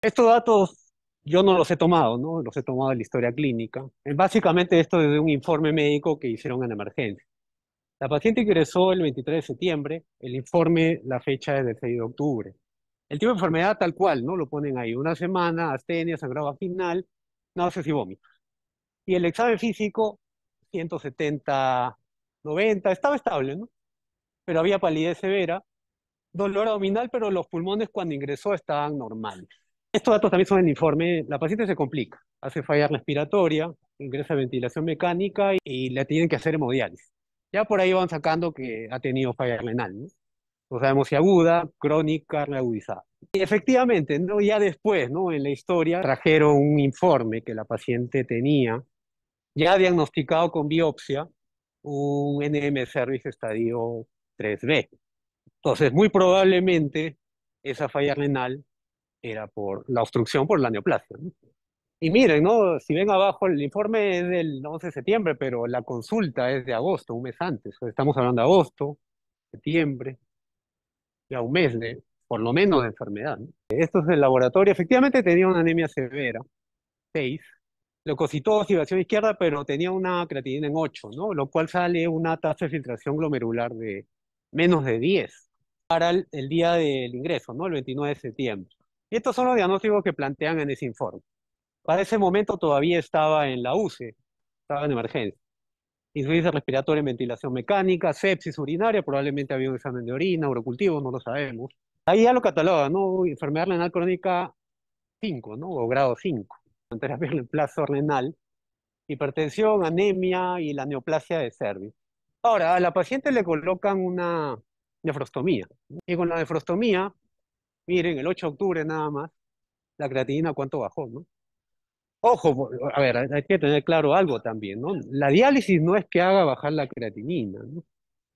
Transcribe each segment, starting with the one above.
Estos datos yo no los he tomado, ¿no? Los he tomado de la historia clínica. Básicamente esto es de un informe médico que hicieron en emergencia. La paciente ingresó el 23 de septiembre, el informe, la fecha es del 6 de octubre. El tipo de enfermedad tal cual, ¿no? Lo ponen ahí, una semana, astenia, sangrado vaginal, náuseas y vómitos. Y el examen físico, 170, 90, estaba estable, ¿no? Pero había palidez severa, dolor abdominal, pero los pulmones cuando ingresó estaban normales. Estos datos también son en el informe. La paciente se complica, hace fallar respiratoria, ingresa a ventilación mecánica y le tienen que hacer hemodiálisis. Ya por ahí van sacando que ha tenido falla renal, ¿no? sabemos si aguda, crónica, reagudizada. Y efectivamente, ¿no? ya después, ¿no? en la historia, trajeron un informe que la paciente tenía, ya diagnosticado con biopsia, un service estadio 3B. Entonces, muy probablemente esa falla renal era por la obstrucción por la neoplasia. Y miren, ¿no? si ven abajo, el informe es del 11 de septiembre, pero la consulta es de agosto, un mes antes. Estamos hablando de agosto, septiembre, ya un mes de, por lo menos, de enfermedad. Esto es el laboratorio efectivamente tenía una anemia severa, 6, Leucocitosis, evasión izquierda, pero tenía una creatinina en 8, ¿no? Lo cual sale una tasa de filtración glomerular de menos de 10 para el, el día del ingreso, ¿no? El 29 de septiembre. Y estos son los diagnósticos que plantean en ese informe. Para ese momento todavía estaba en la UCE, estaba en emergencia. Insuficiencia respiratoria en ventilación mecánica, sepsis urinaria, probablemente había un examen de orina, urocultivo, no lo sabemos. Ahí ya lo cataloga, ¿no? Enfermedad renal crónica 5, ¿no? O grado 5, con terapia en plazo renal, hipertensión, anemia y la neoplasia de cervix. Ahora, a la paciente le colocan una nefrostomía. Y con la nefrostomía Miren, el 8 de octubre nada más, la creatinina cuánto bajó, ¿no? Ojo, a ver, hay que tener claro algo también, ¿no? La diálisis no es que haga bajar la creatinina, ¿no?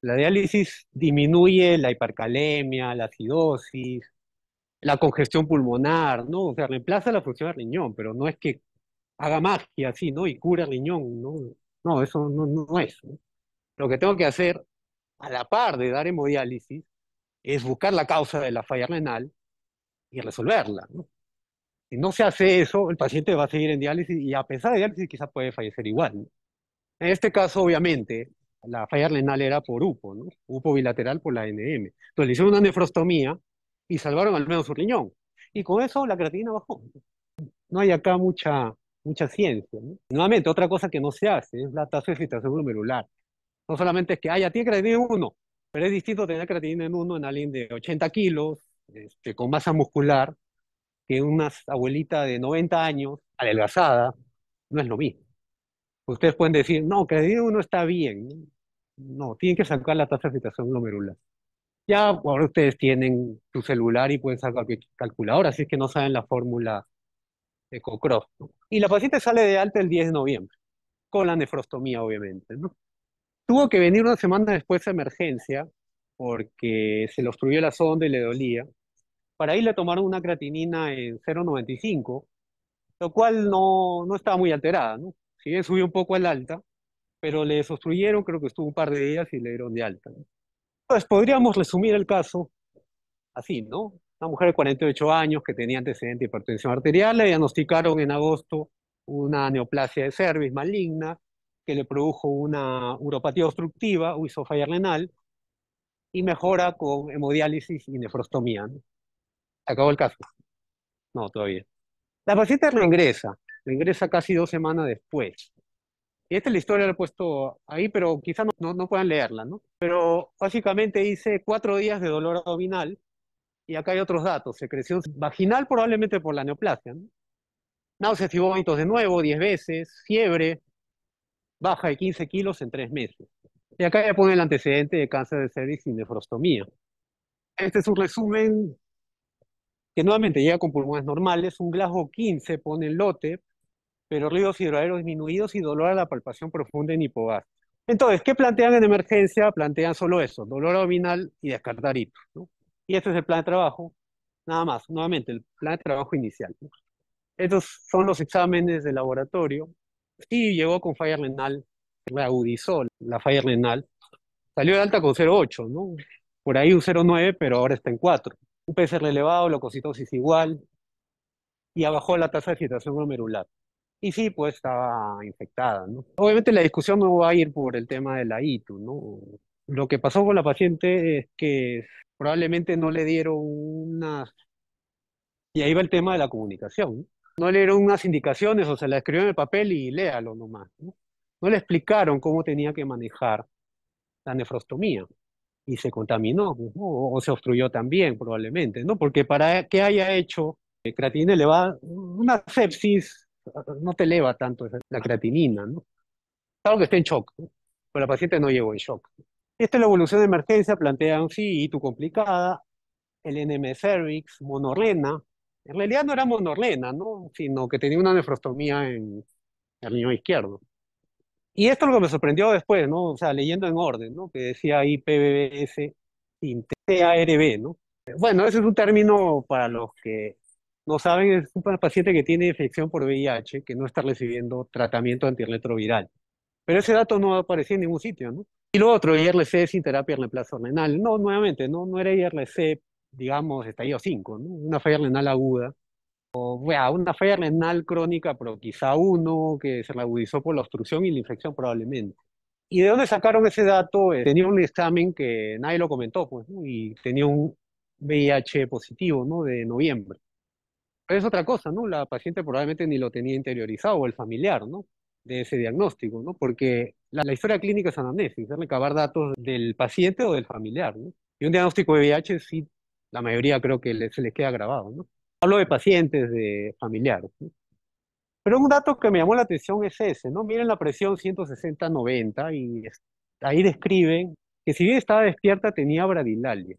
La diálisis disminuye la hipercalemia, la acidosis, la congestión pulmonar, ¿no? O sea, reemplaza la función del riñón, pero no es que haga magia así, ¿no? Y cura el riñón, ¿no? No, eso no, es. Lo que tengo que hacer, a la par de dar hemodiálisis, es buscar la causa de la falla renal y resolverla. ¿no? Si no se hace eso, el paciente va a seguir en diálisis y a pesar de diálisis quizás puede fallecer igual. En este caso, obviamente, la falla renal era por UPO, ¿no? UPO bilateral por la NM. Entonces le hicieron una nefrostomía y salvaron al menos su riñón. Y con eso la creatina bajó. No hay acá mucha, mucha ciencia. Nuevamente, otra cosa que no se hace es la tasa de filtración glomerular. No solamente es que, ah, ya tiene creatina en uno! pero es distinto tener creatina en uno, en alguien de 80 kilos, este, con masa muscular que una abuelita de 90 años, adelgazada, no es lo mismo. Ustedes pueden decir, no, que el uno está bien. No, tienen que sacar la tasa de citación glomerular. Ya ahora ustedes tienen su celular y pueden sacar cualquier calculadora, así que no saben la fórmula de Cocroft. Y la paciente sale de alta el 10 de noviembre, con la nefrostomía, obviamente. Tuvo que venir una semana después de emergencia porque se le obstruyó la sonda y le dolía. Para ahí le tomaron una creatinina en 0,95, lo cual no, no estaba muy alterada, ¿no? Sí, subió un poco al alta, pero le obstruyeron creo que estuvo un par de días y le dieron de alta. Entonces, pues podríamos resumir el caso así, ¿no? Una mujer de 48 años que tenía antecedente de hipertensión arterial, le diagnosticaron en agosto una neoplasia de cervix maligna que le produjo una uropatía obstructiva o renal y mejora con hemodiálisis y nefrostomía. acabó el caso. No, todavía. La paciente reingresa, reingresa casi dos semanas después. Y esta es la historia, la he puesto ahí, pero quizás no, no, puedan leerla, ¿no? Pero básicamente dice cuatro días de dolor abdominal, y acá hay otros datos, secreción vaginal probablemente por la neoplasia, ¿no? Náuseas y vómitos de nuevo, diez veces, fiebre, baja de 15 kilos en tres meses. Y acá ya pone el antecedente de cáncer de cervix y nefrostomía. Este es un resumen que nuevamente llega con pulmones normales, un glasgo 15 pone el lote, pero ríos hidroaéreos disminuidos y dolor a la palpación profunda en hipogastro. Entonces, ¿qué plantean en emergencia? Plantean solo eso, dolor abdominal y descartar Y este es el plan de trabajo, nada más, nuevamente, el plan de trabajo inicial. Estos son los exámenes de laboratorio y llegó con falla renal agudizó la falla renal. Salió de alta con 0,8, ¿no? Por ahí un 0,9, pero ahora está en 4. Un PCR elevado, leucocitosis igual, y abajo la tasa de citación glomerular. Y sí, pues estaba infectada, ¿no? Obviamente la discusión no va a ir por el tema de la ITU, ¿no? Lo que pasó con la paciente es que probablemente no le dieron unas... Y ahí va el tema de la comunicación. No le dieron unas indicaciones, o sea, la escribió en el papel y léalo nomás, ¿no? No le explicaron cómo tenía que manejar la nefrostomía y se contaminó pues, o, se obstruyó también probablemente, ¿no? Porque para que haya hecho eh, creatinina elevada, una sepsis ah, no te eleva tanto la creatinina, ¿no? Claro que esté en shock, pero la paciente no llegó en shock. Esta es la evolución de emergencia, plantean sí, tu complicada, el NM cervix, monorrena. En realidad no era monorrena, ¿no? Sino que tenía una nefrostomía en el riñón izquierdo. Y esto es lo que me sorprendió después, ¿no? O sea, leyendo en orden, ¿no? Que decía IPVS sin TARB, ¿no? Bueno, ese es un término para los que no saben, es un paciente que tiene infección por VIH, que no está recibiendo tratamiento antirretroviral. Pero ese dato no aparecía en ningún sitio, ¿no? Y lo otro, IRC sin terapia de reemplazo renal. No, nuevamente, no, no era IRC, digamos, estallido 5, ¿no? Una falla renal aguda bueno, una falla renal crónica, pero quizá uno que se agudizó por la obstrucción y la infección probablemente. ¿Y de dónde sacaron ese dato? Eh, tenía un examen que nadie lo comentó, pues, y tenía un VIH positivo, ¿no? De noviembre. Pero es otra cosa, ¿no? La paciente probablemente ni lo tenía interiorizado, o el familiar, ¿no? De ese diagnóstico, ¿no? Porque la, historia clínica es anamnesis, es recabar datos del paciente o del familiar, ¿no? Y un diagnóstico de VIH sí, la mayoría creo que se les queda grabado, ¿no? Hablo de pacientes, de familiares. Pero un dato que me llamó la atención es ese, ¿no? Miren la presión 160-90 y ahí describen que si bien estaba despierta tenía bradilalia.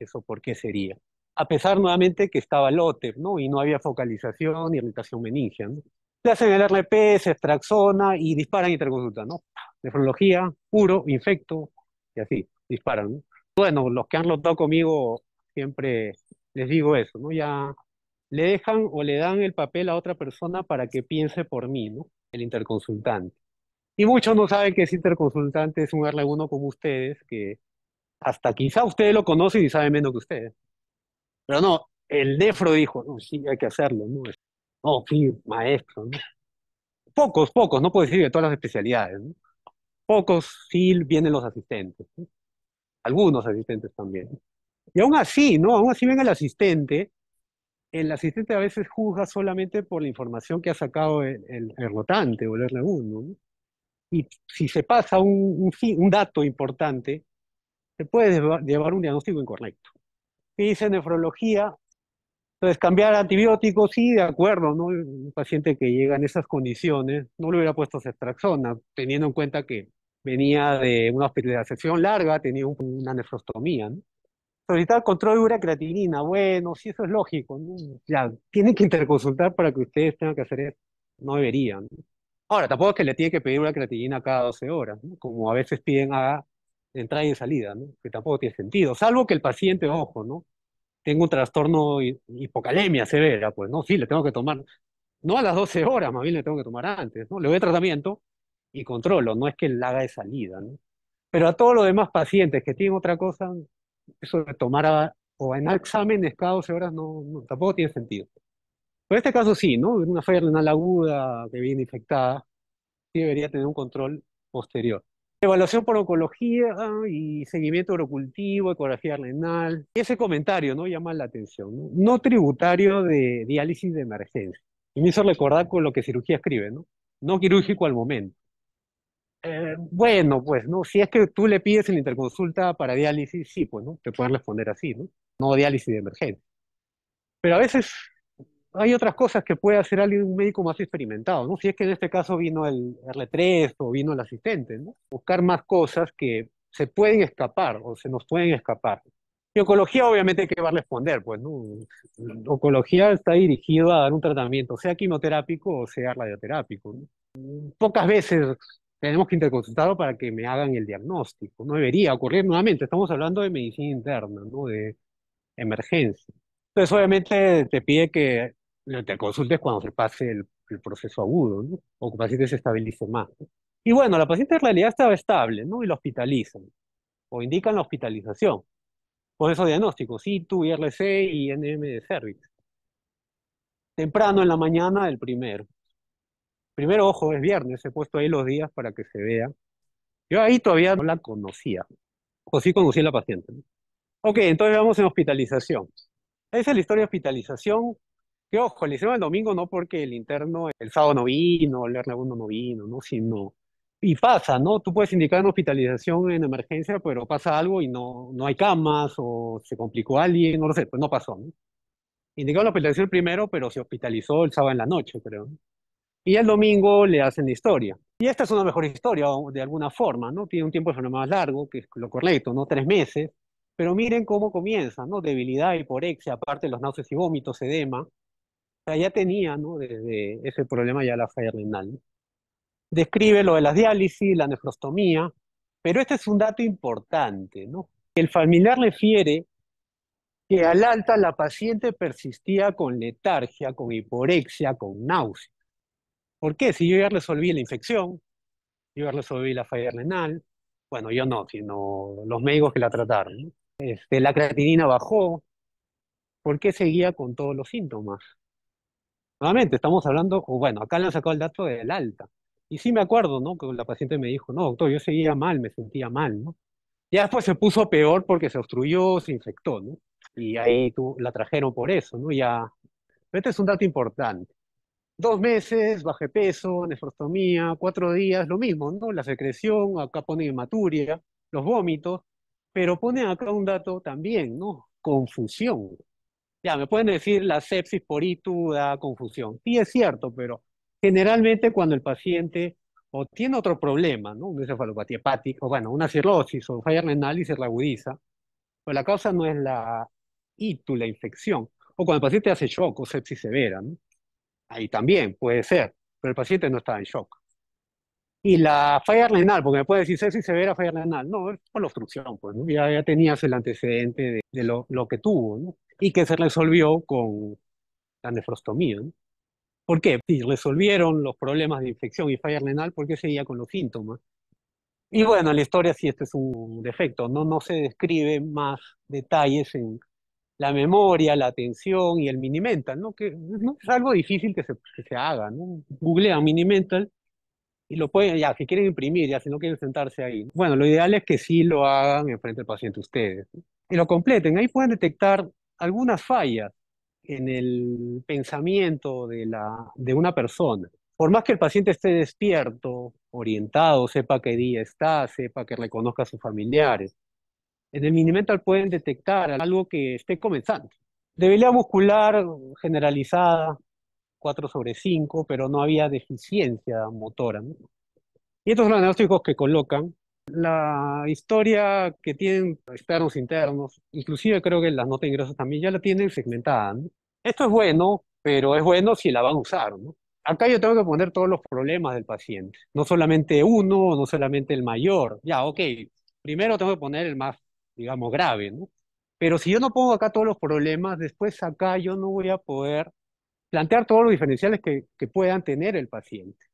¿Eso por qué sería? A pesar nuevamente que estaba loter, ¿no? Y no había focalización irritación meningia, ¿no? Le hacen el RP, se extraxona y disparan interconsulta, ¿no? Nefrología, puro, infecto y así, disparan, Bueno, los que han lotado conmigo siempre les digo eso, ¿no? Ya le dejan o le dan el papel a otra persona para que piense por mí, ¿no? El interconsultante. Y muchos no saben que ese interconsultante es un uno como ustedes, que hasta quizá ustedes lo conocen y saben menos que ustedes. Pero no, el nefro dijo, sí, hay que hacerlo, ¿no? No, sí, maestro, ¿no? Pocos, pocos, no puedo decir de todas las especialidades, ¿no? Pocos sí vienen los asistentes, algunos asistentes también. Y aún así, ¿no? Aún así viene el asistente el asistente a veces juzga solamente por la información que ha sacado el, rotante o el r ¿no? Y si se pasa un, un, dato importante, se puede llevar un diagnóstico incorrecto. ¿Qué dice nefrología? Entonces, pues cambiar antibióticos, sí, de acuerdo, ¿no? Un paciente que llega en esas condiciones, no le hubiera puesto ceftraxona, teniendo en cuenta que venía de una hospitalización larga, tenía una nefrostomía, ¿no? Solicitar control de una creatinina, bueno, sí, eso es lógico. Ya, tienen que interconsultar para que ustedes tengan que hacer eso. No deberían. Ahora, tampoco es que le tiene que pedir una creatinina cada 12 horas, como a veces piden a entrada y salida, ¿no? que tampoco tiene sentido, salvo que el paciente, ojo, ¿no? Tengo un trastorno hipocalemia severa, pues no, sí, le tengo que tomar, no a las 12 horas, más bien le tengo que tomar antes, ¿no? le doy tratamiento y controlo, no es que la haga de salida. ¿no? Pero a todos los demás pacientes que tienen otra cosa, eso de tomar o en exámenes cada 12 horas no, tampoco tiene sentido. Pero en este caso sí, ¿no? Una falla renal aguda que viene infectada sí debería tener un control posterior. Evaluación por oncología ah, y seguimiento orocultivo, ecografía renal. Ese comentario no llama la atención. No, no tributario de diálisis de emergencia. Y me hizo recordar con lo que cirugía escribe, ¿no? No quirúrgico al momento. Eh, bueno, pues, ¿no? Si es que tú le pides en la interconsulta para diálisis, sí, pues, ¿no? Te pueden responder así, ¿no? No diálisis de emergencia. Pero a veces hay otras cosas que puede hacer alguien, un médico más experimentado, ¿no? Si es que en este caso vino el R3 o vino el asistente, ¿no? Buscar más cosas que se pueden escapar o se nos pueden escapar. Y oncología obviamente que va a responder, pues, ¿no? Oncología está dirigida a dar un tratamiento, sea quimioterápico o sea radioterápico, ¿no? Pocas veces tenemos que interconsultarlo para que me hagan el diagnóstico. No debería ocurrir nuevamente. Estamos hablando de medicina interna, ¿no? De emergencia. Entonces, obviamente, te pide que lo interconsultes cuando se pase el, proceso agudo, ¿no? O que el paciente se estabilice más. Y bueno, la paciente en realidad estaba estable, ¿no? Y lo hospitalizan. O indican la hospitalización. Por eso diagnóstico diagnósticos, tu IRC y NM de cervix. Temprano en la mañana del primero. Primero, ojo, es viernes, he puesto ahí los días para que se vea. Yo ahí todavía no la conocía, o sí conocí a la paciente. Ok, entonces vamos en hospitalización. Esa es la historia de hospitalización, que ojo, le hicieron el domingo no porque el interno el sábado no vino, el uno no vino, ¿no? sino y pasa, ¿no? Tú puedes indicar una hospitalización en emergencia, pero pasa algo y no, no hay camas o se complicó alguien, no lo sé, pues no pasó, ¿no? Indicaron la hospitalización primero, pero se hospitalizó el sábado en la noche, creo. Y el domingo le hacen la historia. Y esta es una mejor historia, de alguna forma, ¿no? Tiene un tiempo de más largo, que es lo correcto, ¿no? Tres meses. Pero miren cómo comienza, ¿no? Debilidad, hiporexia, aparte los náuseas y vómitos, edema. ya tenía, ¿no? Desde ese problema ya la falla renal. Describe lo de las diálisis, la nefrostomía. Pero este es un dato importante, ¿no? El familiar refiere que al alta la paciente persistía con letargia, con hiporexia, con náusea. ¿Por qué? Si yo ya resolví la infección, yo ya resolví la falla renal, bueno, yo no, sino los médicos que la trataron. Este, la creatinina bajó, ¿por qué seguía con todos los síntomas? Nuevamente, estamos hablando, bueno, acá le han sacado el dato del alta. Y sí me acuerdo, ¿no? Que la paciente me dijo, no, doctor, yo seguía mal, me sentía mal, ¿no? Ya después se puso peor porque se obstruyó, se infectó, ¿no? Y ahí la trajeron por eso, ¿no? Ya, este es un dato importante dos meses, bajé peso, nefrostomía, cuatro días, lo mismo, ¿no? La secreción, acá pone hematuria, los vómitos, pero pone acá un dato también, ¿no? Confusión. Ya, me pueden decir la sepsis por ITU da confusión. Sí, es cierto, pero generalmente cuando el paciente o tiene otro problema, ¿no? Una encefalopatía hepática, o bueno, una cirrosis o falla renal y se reagudiza, pues la causa no es la ITU, la infección, o cuando el paciente hace shock o sepsis severa, ¿no? Ahí también puede ser, pero el paciente no estaba en shock. Y la falla renal, porque me puede decir, si severa falla renal. No, es por la obstrucción, pues, ya, ya, tenías el antecedente de, lo, que tuvo, ¿no? Y que se resolvió con la nefrostomía, ¿Por qué? Si resolvieron los problemas de infección y falla renal ¿por porque seguía con los síntomas. Y bueno, la historia sí, este es un defecto, ¿no? No se describe más detalles en, la memoria, la atención y el minimental, ¿no? Que ¿no? es algo difícil que se, que se haga, ¿no? Googlean minimental y lo pueden, ya, si quieren imprimir, ya, si no quieren sentarse ahí. Bueno, lo ideal es que sí lo hagan enfrente del paciente ustedes. Y lo completen, ahí pueden detectar algunas fallas en el pensamiento de, la, de una persona. Por más que el paciente esté despierto, orientado, sepa qué día está, sepa que reconozca a sus familiares, en eh, el Minimental pueden detectar algo que esté comenzando. Debilidad muscular generalizada, 4 sobre 5, pero no había deficiencia motora. Y estos son los diagnósticos que colocan. La historia que tienen externos, e internos, inclusive creo que las notas ingresas también ya la tienen segmentada. Esto es bueno, pero es bueno si la van a usar. Acá yo tengo que poner todos los problemas del paciente, no solamente uno, no solamente el mayor. Ya, ok, primero tengo que poner el más digamos, grave, ¿no? Pero si yo no pongo acá todos los problemas, después acá yo no voy a poder plantear todos los diferenciales que, que puedan tener el paciente.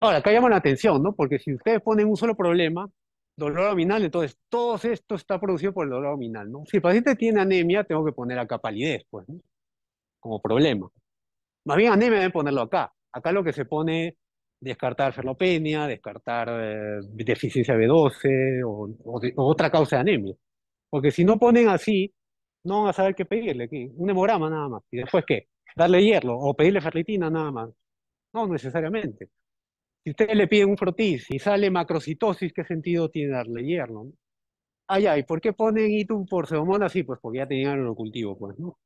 Ahora, acá llama la atención, ¿no? Porque si ustedes ponen un solo problema, dolor abdominal, entonces todo esto está producido por el dolor abdominal, ¿no? Si el paciente tiene anemia, tengo que poner acá palidez, pues, ¿no? Como problema. Más bien anemia deben ponerlo acá. Acá lo que se pone descartar ferlopenia, descartar eh, deficiencia B12 o, otra causa de anemia. Porque si no ponen así, no van a saber qué pedirle aquí. Un hemograma nada más. ¿Y después qué? Darle hierro o pedirle ferritina nada más. No necesariamente. Si ustedes le piden un frotis y sale macrocitosis, ¿qué sentido tiene darle hierro? Ay, ay, ¿por qué ponen itum por pseudomonas? así pues porque ya tenían el cultivo, pues, ¿no?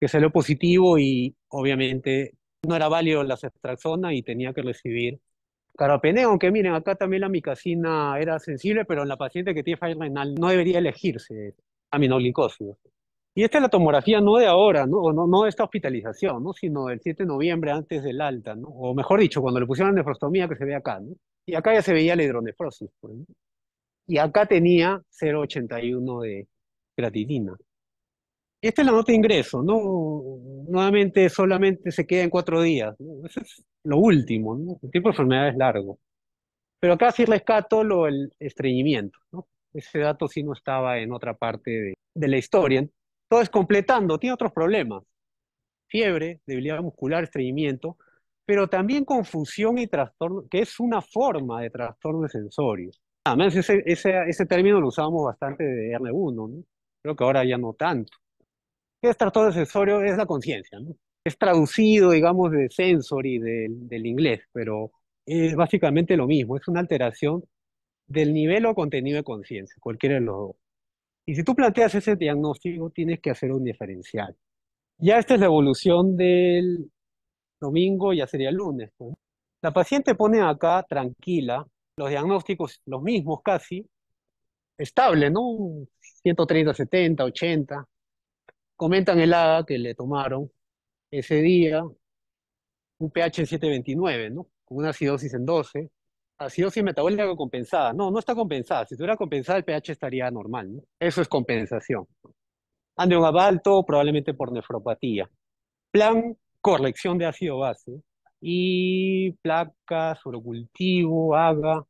Que salió positivo y obviamente no era válido la ceftraxona y tenía que recibir carapeneo, aunque miren, acá también la micacina era sensible, pero en la paciente que tiene fallo renal no debería elegirse aminoglicosis. Y esta es la tomografía no de ahora, ¿no? no, de esta hospitalización, ¿no? sino del 7 de noviembre antes del alta, ¿no? o mejor dicho, cuando le pusieron la nefrostomía que se ve acá. Y acá ya se veía la hidronefrosis. Pues, y acá tenía 0,81 de creatinina. Esta es la nota de ingreso, ¿no? Nuevamente solamente se queda en cuatro días. Eso es lo último, ¿no? El tiempo de enfermedad es largo. Pero acá sí rescato lo, el estreñimiento, ¿no? Ese dato sí no estaba en otra parte de, la historia. Entonces, completando, tiene otros problemas. Fiebre, debilidad muscular, estreñimiento, pero también confusión y trastorno, que es una forma de trastorno de sensorio. Además, ese, ese, ese término lo usamos bastante de R1, ¿no? creo que ahora ya no tanto. ¿Qué es trastorno accesorio, es la conciencia, Es traducido, digamos, de sensory, del, del inglés, pero es básicamente lo mismo, es una alteración del nivel o contenido de conciencia, cualquiera de los dos. Y si tú planteas ese diagnóstico, tienes que hacer un diferencial. Ya esta es la evolución del domingo, ya sería el lunes. Pues. La paciente pone acá tranquila, los diagnósticos los mismos casi, estable, ¿no? 130, 70, 80, Comentan el AGA que le tomaron ese día un pH 729, ¿no? Con una acidosis en 12. Acidosis metabólica compensada. No, no está compensada. Si estuviera compensada, el pH estaría normal, ¿no? Eso es compensación. Ande un abalto, probablemente por nefropatía. Plan, corrección de ácido-base. Y placa, surocultivo haga,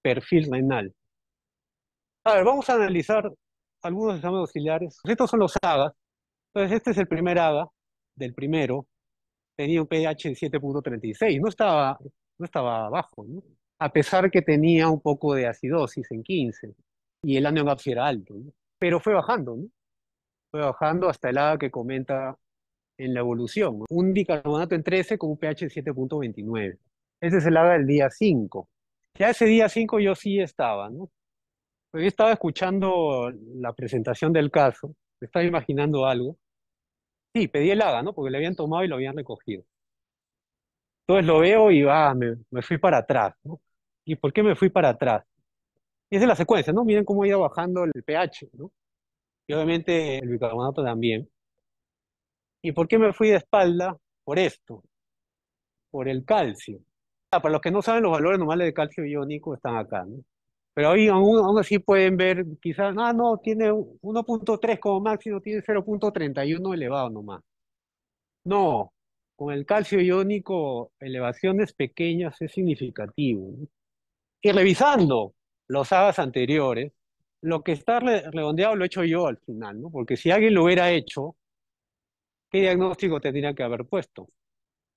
perfil renal. A ver, vamos a analizar algunos exámenes auxiliares. Estos son los AGAs. Entonces, este es el primer ADA, del primero, tenía un pH de 7.36, no estaba, no estaba bajo, ¿no? a pesar que tenía un poco de acidosis en 15 y el anión era alto, pero fue bajando, ¿no? fue bajando hasta el ADA que comenta en la evolución, un bicarbonato en 13 con un pH de 7.29. Ese es el ADA del día 5. Ya ese día 5 yo sí estaba, ¿no? yo estaba escuchando la presentación del caso, estaba imaginando algo, Sí, pedí el haga, ¿no? Porque le habían tomado y lo habían recogido. Entonces lo veo y va, me, fui para atrás, ¿no? ¿Y por qué me fui para atrás? Y esa es la secuencia, ¿no? Miren cómo ha ido bajando el pH, ¿no? Y obviamente el bicarbonato también. ¿Y por qué me fui de espalda? Por esto, por el calcio. Ah, para los que no saben, los valores normales de calcio iónico están acá, ¿no? Pero ahí aún, así pueden ver, quizás, ah, no, tiene 1.3 como máximo, tiene 0.31 elevado nomás. No, con el calcio iónico, elevaciones pequeñas es significativo. Y revisando los hagas anteriores, lo que está redondeado lo he hecho yo al final, ¿no? Porque si alguien lo hubiera hecho, ¿qué diagnóstico tendría que haber puesto?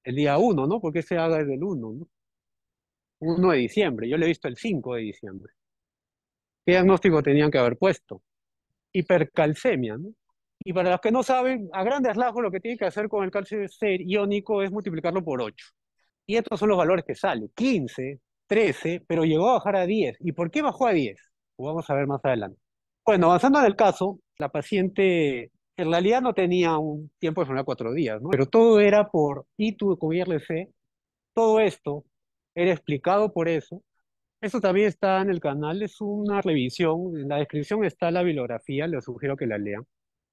El día 1, ¿no? Porque ese haga es del 1, ¿no? 1 de diciembre, yo le he visto el 5 de diciembre. ¿Qué diagnóstico tenían que haber puesto? Hipercalcemia, ¿no? Y para los que no saben, a grandes rasgos lo que tienen que hacer con el calcio iónico es multiplicarlo por 8. Y estos son los valores que salen, 15, 13, pero llegó a bajar a 10. ¿Y por qué bajó a 10? vamos a ver más adelante. Bueno, avanzando en el caso, la paciente en realidad no tenía un tiempo de sonar cuatro días, ¿no? pero todo era por ITU con IRC. Todo esto era explicado por eso, eso también está en el canal, es una revisión. En la descripción está la bibliografía, les sugiero que la lean.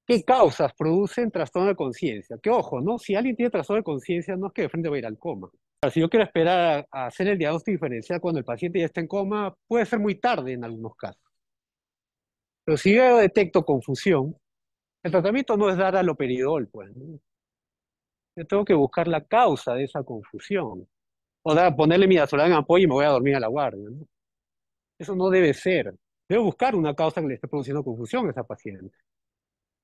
¿Qué causas producen trastorno de conciencia? Que ojo, ¿no? Si alguien tiene trastorno de conciencia, no es que de frente va a ir al coma. si yo quiero esperar a hacer el diagnóstico diferencial cuando el paciente ya está en coma, puede ser muy tarde en algunos casos. Pero si yo detecto confusión, el tratamiento no es dar aloperidol, pues. Yo tengo que buscar la causa de esa confusión. O sea, ponerle Midazolam en apoyo y me voy a dormir a la guardia. Eso no debe ser. Debo buscar una causa que le esté produciendo confusión a esa paciente.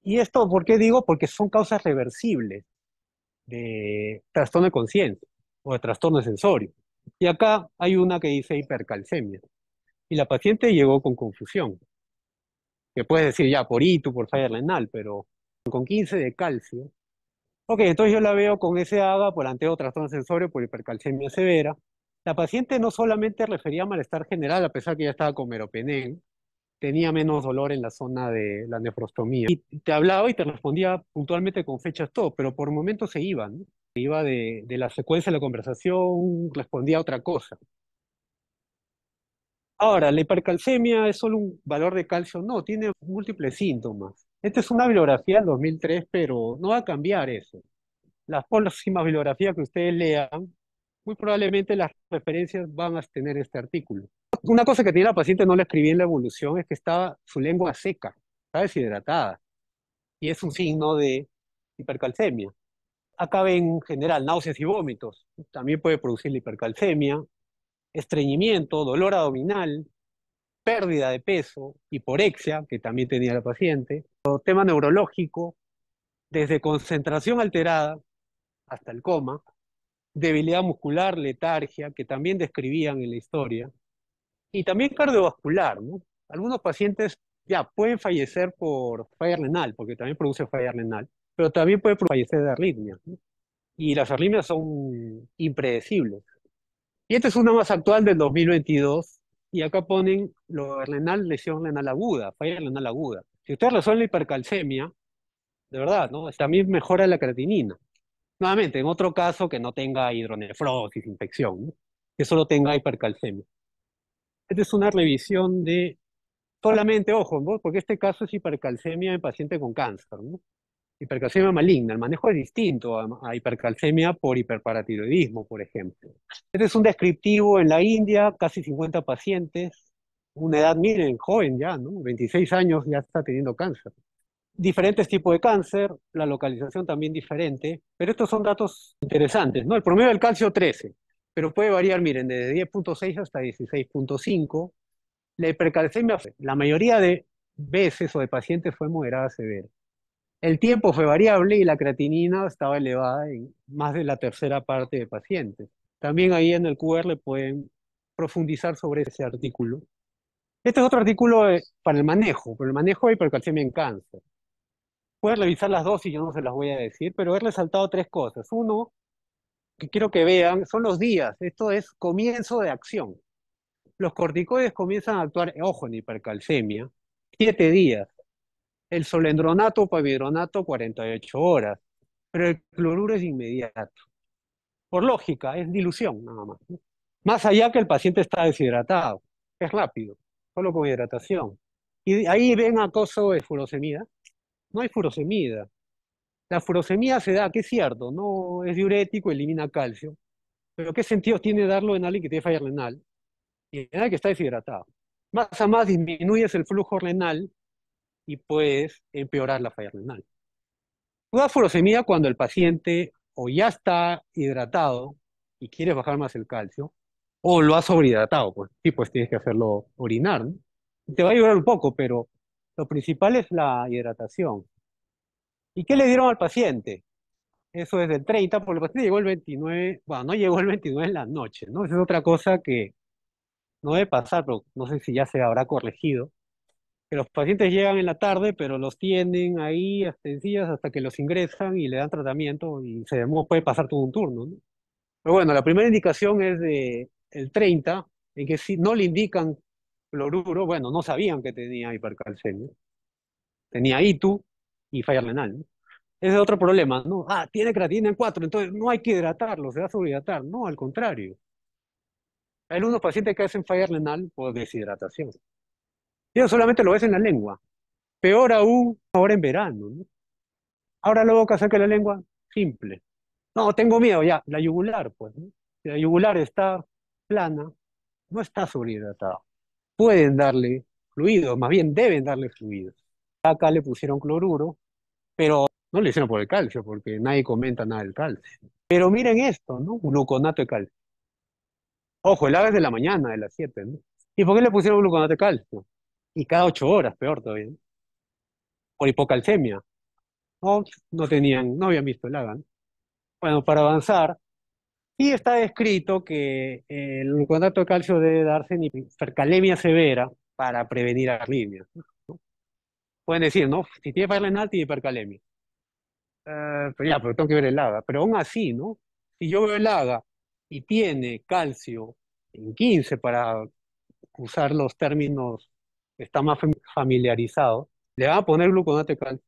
Y esto, ¿por qué digo? Porque son causas reversibles de trastorno de conciencia o de trastorno de sensorio. Y acá hay una que dice hipercalcemia. Y la paciente llegó con confusión. Que puedes decir ya por ITU, por falla renal, pero con 15 de calcio Ok, entonces yo la veo con ese haga, por anteo trastorno sensorio por hipercalcemia severa. La paciente no solamente refería malestar general, a pesar que ya estaba con meropenem, tenía menos dolor en la zona de la nefrostomía. Y te hablaba y te respondía puntualmente con fechas todo, pero por momentos se iba, ¿no? Se iba de la secuencia de la conversación, respondía a otra cosa. Ahora, la hipercalcemia es solo un valor de calcio, no, tiene múltiples síntomas. Esta es una bibliografía del 2003, pero no va a cambiar eso. Las próximas bibliografías que ustedes lean, muy probablemente las referencias van a tener este artículo. Una cosa que tiene la paciente, no la escribí en la evolución, es que estaba su lengua seca, está deshidratada. Y es un signo de hipercalcemia. Acaba en general náuseas y vómitos. También puede producir la hipercalcemia, estreñimiento, dolor abdominal, pérdida de peso, hiporexia, que también tenía la paciente, o tema neurológico, desde concentración alterada hasta el coma, debilidad muscular, letargia, que también describían en la historia, y también cardiovascular. Algunos pacientes ya pueden fallecer por falla renal, porque también produce falla renal, pero también puede fallecer de arritmia. Y las arritmias son impredecibles. Y esta es una más actual del 2022, y acá ponen lo renal, lesión renal aguda, falla renal aguda. Si usted resuelve la hipercalcemia, de verdad, ¿no? También mejora la creatinina. Nuevamente, en otro caso que no tenga hidronefrosis, infección, que solo tenga hipercalcemia. Esta es una revisión de solamente, ojo, porque este caso es hipercalcemia en paciente con cáncer, ¿no? hipercalcemia maligna. El manejo es distinto a, hipercalcemia por hiperparatiroidismo, por ejemplo. Este es un descriptivo en la India, casi 50 pacientes, una edad, miren, joven ya, ¿no? 26 años ya está teniendo cáncer. Diferentes tipos de cáncer, la localización también diferente, pero estos son datos interesantes, ¿no? El promedio del calcio 13, pero puede variar, miren, desde 10.6 hasta 16.5. La hipercalcemia, la mayoría de veces o de pacientes fue moderada a severa el tiempo fue variable y la creatinina estaba elevada en más de la tercera parte de pacientes. También ahí en el QR le pueden profundizar sobre ese artículo. Este es otro artículo eh, para el manejo, para el manejo de hipercalcemia en cáncer. Pueden revisar las dosis, yo no se las voy a decir, pero he resaltado tres cosas. Uno, que quiero que vean, son los días. Esto es comienzo de acción. Los corticoides comienzan a actuar, ojo, en hipercalcemia, siete días el solendronato o pavidronato 48 horas, pero el cloruro es inmediato. Por lógica, es dilución nada más. Más allá que el paciente está deshidratado, es rápido, solo con hidratación. Y ahí ven acoso de furosemida. No hay furosemida. La furosemida se da, que es cierto, no es diurético, elimina calcio. Pero ¿qué sentido tiene darlo en alguien que tiene falla renal? Y en alguien que está deshidratado. Más a más disminuyes el flujo renal y puedes empeorar la falla renal. toda cuando el paciente o ya está hidratado y quieres bajar más el calcio, o lo has sobrehidratado, porque pues tienes que hacerlo orinar. Te va a ayudar un poco, pero lo principal es la hidratación. ¿Y qué le dieron al paciente? Eso es del 30, porque el paciente llegó el 29, bueno, no llegó el 29 en la noche, ¿no? Esa es otra cosa que no debe pasar, pero no sé si ya se habrá corregido que los pacientes llegan en la tarde, pero los tienen ahí hasta días hasta que los ingresan y le dan tratamiento y se puede pasar todo un turno. Pero bueno, la primera indicación es de el 30, en que si no le indican cloruro, bueno, no sabían que tenía hipercalcemia. Tenía ITU y falla renal. Ese es otro problema, ¿no? Ah, tiene creatina en 4, entonces no hay que hidratarlo, se va a sobrehidratar. No, al contrario. Hay algunos pacientes que hacen falla renal por deshidratación. Eso solamente lo ves en la lengua. Peor aún ahora en verano. Ahora lo que hacer que la lengua simple. No, tengo miedo ya. La yugular, pues. La yugular está plana, no está sobrehidratada. Pueden darle fluido, más bien deben darle fluidos. Acá le pusieron cloruro, pero no le hicieron por el calcio, porque nadie comenta nada del calcio. Pero miren esto, ¿no? Gluconato de calcio. Ojo, el ave es de la mañana, de las 7, ¿Y por qué le pusieron gluconato de calcio? Y cada ocho horas, peor todavía. Por hipocalcemia. No, no tenían, no habían visto el laga. Bueno, para avanzar, y está escrito que eh, el contacto de calcio debe darse en hipercalemia severa para prevenir arritmias. Pueden decir, ¿no? Si tiene renal, tiene hipercalemia. Uh, pero ya, pero tengo que ver el laga. Pero aún así, ¿no? Si yo veo el HAGA y tiene calcio en 15 para usar los términos está más familiarizado, le van a poner gluconato de calcio,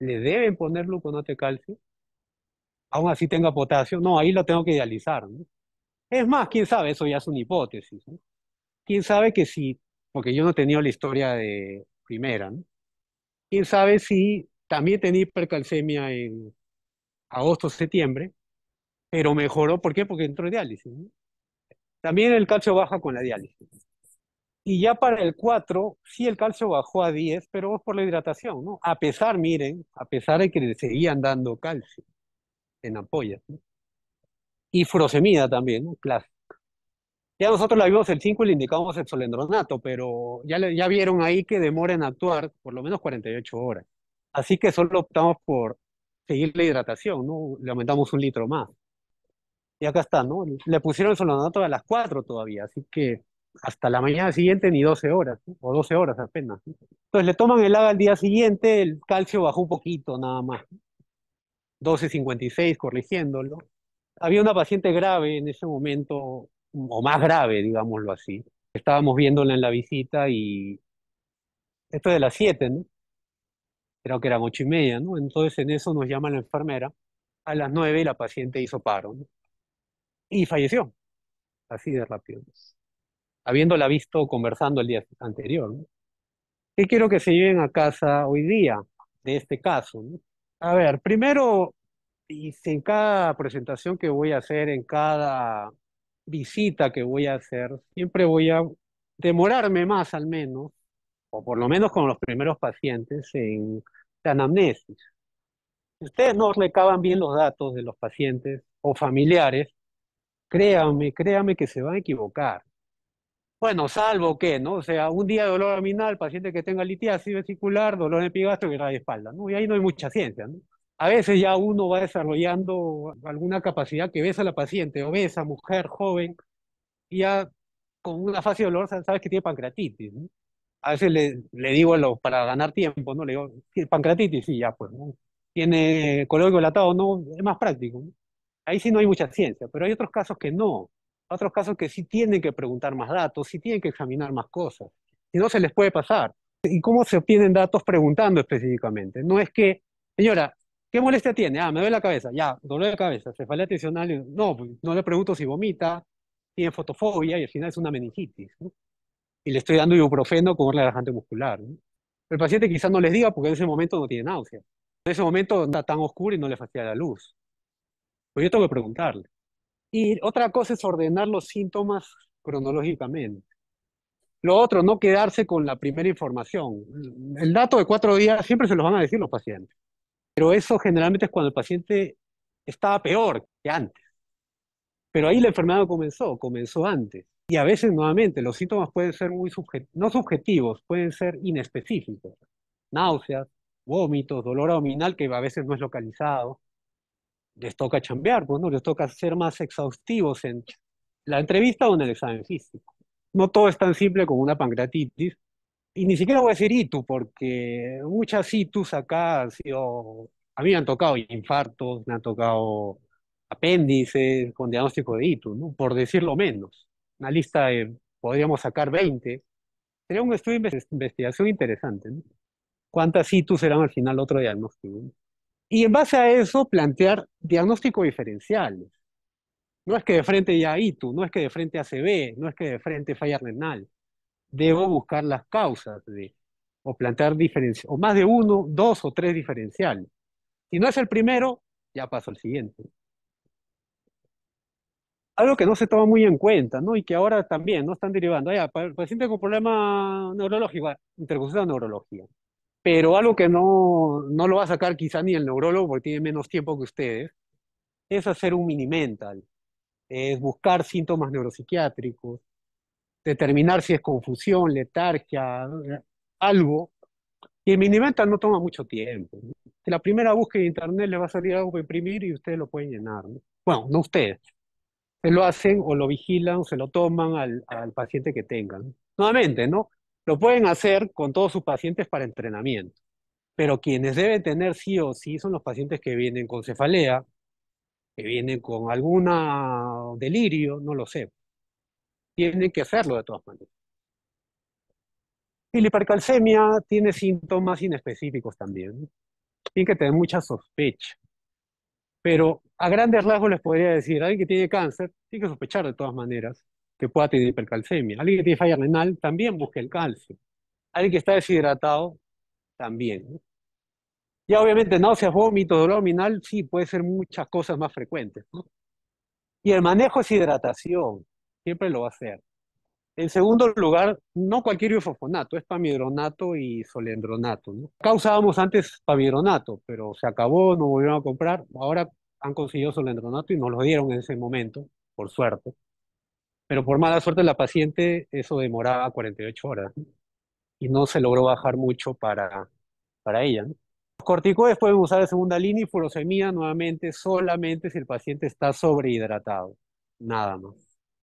le deben poner gluconato de calcio, aún así tenga potasio, no, ahí lo tengo que idealizar. Es más, quién sabe, eso ya es una hipótesis. Quién sabe que sí? porque yo no tenía la historia de primera, ¿no? quién sabe si también tenía hipercalcemia en agosto, septiembre, pero mejoró, ¿por qué? Porque entró en diálisis. También el calcio baja con la diálisis. Y ya para el 4, sí el calcio bajó a 10, pero es por la hidratación, ¿no? A pesar, miren, a pesar de que le seguían dando calcio en ampollas. ¿no? Y furosemida también, ¿no? Clásico. Ya nosotros la vimos el 5 y le indicamos el solendronato, pero ya, ya vieron ahí que demora en actuar por lo menos 48 horas. Así que solo optamos por seguir la hidratación, ¿no? Le aumentamos un litro más. Y acá está, ¿no? Le pusieron el solendronato a las 4 todavía, así que hasta la mañana siguiente ni 12 horas, o 12 horas apenas. Entonces le toman el haga al día siguiente, el calcio bajó un poquito nada más, 12.56 corrigiéndolo. Había una paciente grave en ese momento, o más grave, digámoslo así. Estábamos viéndola en la visita y esto es de las 7, ¿no? Creo que eran 8 y media, ¿no? Entonces en eso nos llama la enfermera. A las 9 la paciente hizo paro, ¿no? Y falleció, así de rápido habiéndola visto conversando el día anterior. ¿Qué quiero que se lleven a casa hoy día de este caso? A ver, primero, y en cada presentación que voy a hacer, en cada visita que voy a hacer, siempre voy a demorarme más al menos, o por lo menos con los primeros pacientes, en la anamnesis. Si ustedes no recaban bien los datos de los pacientes o familiares, créanme, créanme que se van a equivocar. Bueno, salvo que, ¿no? O sea, un día de dolor abdominal, paciente que tenga litiasis vesicular, dolor en epigastro y la espalda, ¿no? Y ahí no hay mucha ciencia, ¿no? A veces ya uno va desarrollando alguna capacidad que ves a la paciente, obesa, mujer, joven, y ya con una fase de dolor sabes que tiene pancreatitis, ¿no? a veces le, digo para ganar tiempo, ¿no? Le digo, pancreatitis, sí, ya pues, ¿no? Tiene color latado, no, es más práctico. ¿no? Ahí sí no hay mucha ciencia, pero hay otros casos que no otros casos que sí tienen que preguntar más datos, sí tienen que examinar más cosas. Y no, se les puede pasar. ¿Y cómo se obtienen datos preguntando específicamente? No es que, señora, ¿qué molestia tiene? Ah, me duele la cabeza, ya, dolor la cabeza, cefalea alguien. No, pues, no le pregunto si vomita, tiene fotofobia y al final es una meningitis. Y le estoy dando ibuprofeno con un relajante muscular. El paciente quizás no les diga porque en ese momento no tiene náusea. En ese momento está tan oscuro y no le fastidia la luz. Pues yo tengo que preguntarle. Y otra cosa es ordenar los síntomas cronológicamente. Lo otro, no quedarse con la primera información. El dato de cuatro días siempre se los van a decir los pacientes, pero eso generalmente es cuando el paciente estaba peor que antes. Pero ahí la enfermedad comenzó, comenzó antes. Y a veces, nuevamente, los síntomas pueden ser muy no subjetivos, pueden ser inespecíficos. Náuseas, vómitos, dolor abdominal que a veces no es localizado, les toca chambear, pues, ¿no? Les toca ser más exhaustivos en la entrevista o en el examen físico. No todo es tan simple como una pancreatitis. Y ni siquiera voy a decir ITU, porque muchas ITUs acá han sido... A mí me han tocado infartos, me han tocado apéndices con diagnóstico de ITU, ¿no? por decirlo menos. Una lista de, podríamos sacar 20. Sería un estudio de investigación interesante. ¿no? ¿Cuántas ITUs eran al final otro diagnóstico? Y en base a eso, plantear diagnóstico diferenciales. No es que de frente ya ITU, no es que de frente ACB, no es que de frente falla renal. Debo buscar las causas de, o plantear diferenciales. o más de uno, dos o tres diferenciales. Si no es el primero, ya paso al siguiente. Algo que no se toma muy en cuenta, ¿no? Y que ahora también no están derivando. Ah, paciente con problema neurológico, de neurología. Pero algo que no, no lo va a sacar quizá ni el neurólogo porque tiene menos tiempo que ustedes, es hacer un mini mental, es buscar síntomas neuropsiquiátricos, determinar si es confusión, letargia, algo. Y el mini mental no toma mucho tiempo. La primera búsqueda de internet le va a salir algo para imprimir y ustedes lo pueden llenar. Bueno, no ustedes. Se lo hacen o lo vigilan, o se lo toman al, al paciente que tengan. Nuevamente, ¿no? Lo pueden hacer con todos sus pacientes para entrenamiento, pero quienes deben tener sí o sí son los pacientes que vienen con cefalea, que vienen con algún delirio, no lo sé. Tienen que hacerlo de todas maneras. Y la hipercalcemia tiene síntomas inespecíficos también. Tienen que tener mucha sospecha. Pero a grandes rasgos les podría decir, alguien que tiene cáncer, tiene que sospechar de todas maneras que pueda tener hipercalcemia. Alguien que tiene falla renal también busque el calcio. Alguien que está deshidratado también. ¿no? Ya obviamente náuseas, vómito, dolor abdominal, sí, puede ser muchas cosas más frecuentes. Y el manejo es hidratación, siempre lo va a hacer. En segundo lugar, no cualquier bifofonato, es pamidronato y solendronato. ¿no? antes pamidronato, pero se acabó, no volvieron a comprar. Ahora han conseguido solendronato y nos lo dieron en ese momento, por suerte. Pero por mala suerte la paciente, eso demoraba 48 horas y no se logró bajar mucho para, para ella. Los corticoides pueden usar de segunda línea y furosemía nuevamente solamente si el paciente está sobrehidratado, nada más.